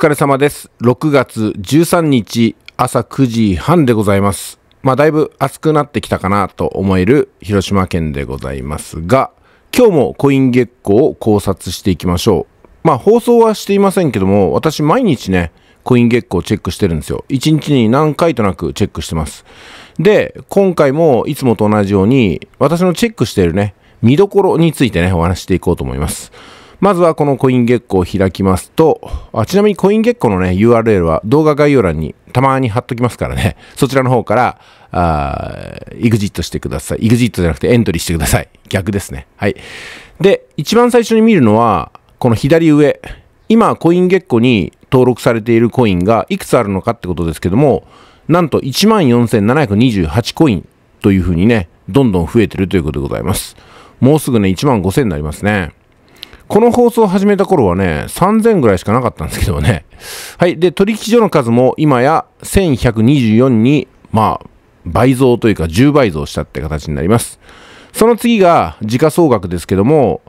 疲れ様です。6月13日朝9時半でございます。まあだいぶ暑くなってきたかなと思える広島県でございますが、今日もコイン月光を考察していきましょう。まあ放送はしていませんけども、私毎日ね、コイン月光チェックしてるんですよ。1日に何回となくチェックしてます。で、今回もいつもと同じように、私のチェックしてるね、見どころについてね、お話していこうと思います。まずはこのコイン月光を開きますと、あちなみにコイン月光のね、URL は動画概要欄にたまに貼っときますからね、そちらの方から、あエグジットしてください。エグジットじゃなくてエントリーしてください。逆ですね。はい。で、一番最初に見るのは、この左上。今、コイン月光に登録されているコインがいくつあるのかってことですけども、なんと14,728コインというふうにね、どんどん増えてるということでございます。もうすぐね、1万5000になりますね。この放送を始めた頃はね、3000ぐらいしかなかったんですけどね。はい。で、取引所の数も今や1124に、まあ、倍増というか10倍増したって形になります。その次が時価総額ですけども、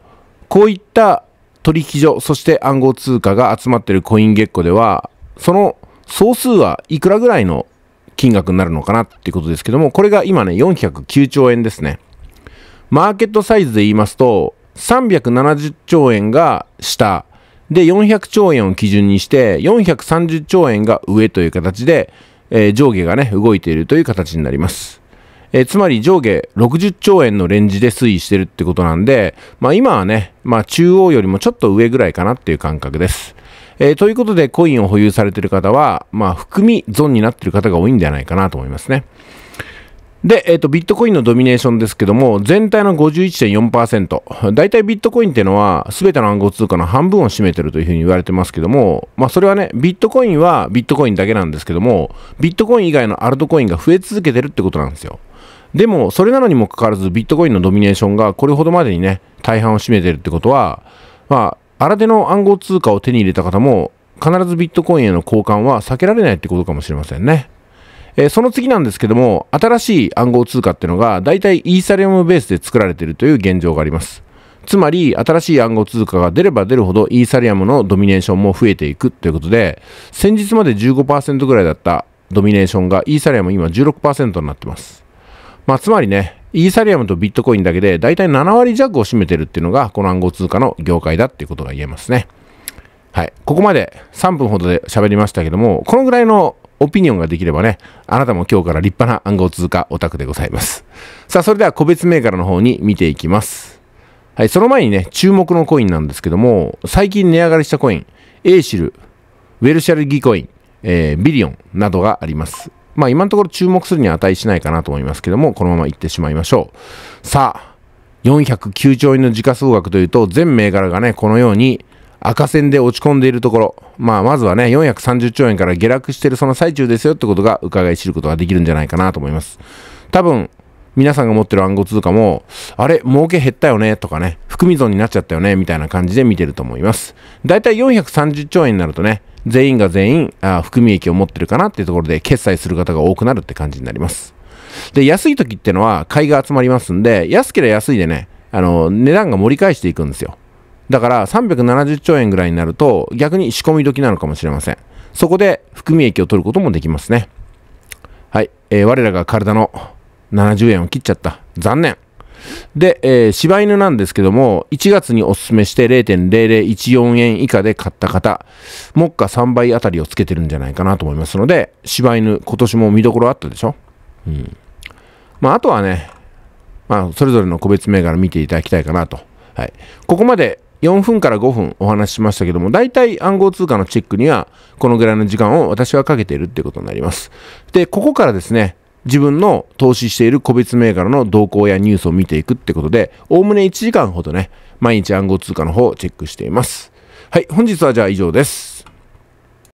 こういった取引所、そして暗号通貨が集まっているコインゲッコでは、その総数はいくらぐらいの金額になるのかなっていうことですけども、これが今ね、409兆円ですね。マーケットサイズで言いますと、370兆円が下で400兆円を基準にして430兆円が上という形で、えー、上下がね動いているという形になります、えー、つまり上下60兆円のレンジで推移してるってことなんで、まあ、今はね、まあ、中央よりもちょっと上ぐらいかなっていう感覚ですえー、ということで、コインを保有されている方は、まあ、含み損になっている方が多いんじゃないかなと思いますね。で、えっ、ー、と、ビットコインのドミネーションですけども、全体の51.4%。大体ビットコインっていうのは、すべての暗号通貨の半分を占めてるというふうに言われてますけども、まあ、それはね、ビットコインはビットコインだけなんですけども、ビットコイン以外のアルトコインが増え続けてるってことなんですよ。でも、それなのにもかかわらず、ビットコインのドミネーションがこれほどまでにね、大半を占めてるってことは、まあ、新手の暗号通貨を手に入れた方も、必ずビットコインへの交換は避けられないってことかもしれませんね。えー、その次なんですけども、新しい暗号通貨っていうのが、大体イーサリアムベースで作られているという現状があります。つまり、新しい暗号通貨が出れば出るほど、イーサリアムのドミネーションも増えていくということで、先日まで15%ぐらいだったドミネーションが、イーサリアム今16%になってます。まあ、つまりね、イーサリアムとビットコインだけで、大体7割弱を占めてるっていうのが、この暗号通貨の業界だっていうことが言えますね。はい。ここまで3分ほどで喋りましたけども、このぐらいのオピニオンができればね、あなたも今日から立派な暗号通貨オタクでございます。さあ、それでは個別銘柄の方に見ていきます。はい、その前にね、注目のコインなんですけども、最近値上がりしたコイン、エーシル、ウェルシャルギコイン、えー、ビリオンなどがあります。まあ今のところ注目するには値しないかなと思いますけども、このままいってしまいましょう。さあ、409兆円の時価総額というと、全銘柄がね、このように赤線で落ち込んでいるところ、まあ、まずはね、430兆円から下落しているその最中ですよってことが伺い知ることができるんじゃないかなと思います。多分、皆さんが持ってる暗号通貨も、あれ、儲け減ったよねとかね、含み損になっちゃったよねみたいな感じで見てると思います。だいたい430兆円になるとね、全員が全員、あ含み益を持ってるかなっていうところで決済する方が多くなるって感じになります。で、安い時ってのは買いが集まりますんで、安ければ安いでね、あの、値段が盛り返していくんですよ。だから370兆円ぐらいになると逆に仕込み時なのかもしれません。そこで含み益を取ることもできますね。はい。えー、我らが体の70円を切っちゃった。残念。で、えー、柴犬なんですけども、1月におすすめして0.0014円以下で買った方、目下3倍あたりをつけてるんじゃないかなと思いますので、柴犬、今年も見どころあったでしょうん。まあ、あとはね、まあ、それぞれの個別銘柄見ていただきたいかなと。はい。ここまで4分から5分お話ししましたけども、大体暗号通貨のチェックにはこのぐらいの時間を私はかけているってことになります。で、ここからですね、自分の投資している個別銘柄の動向やニュースを見ていくってことで、おおむね1時間ほどね、毎日暗号通貨の方をチェックしています。はい、本日はじゃあ以上です。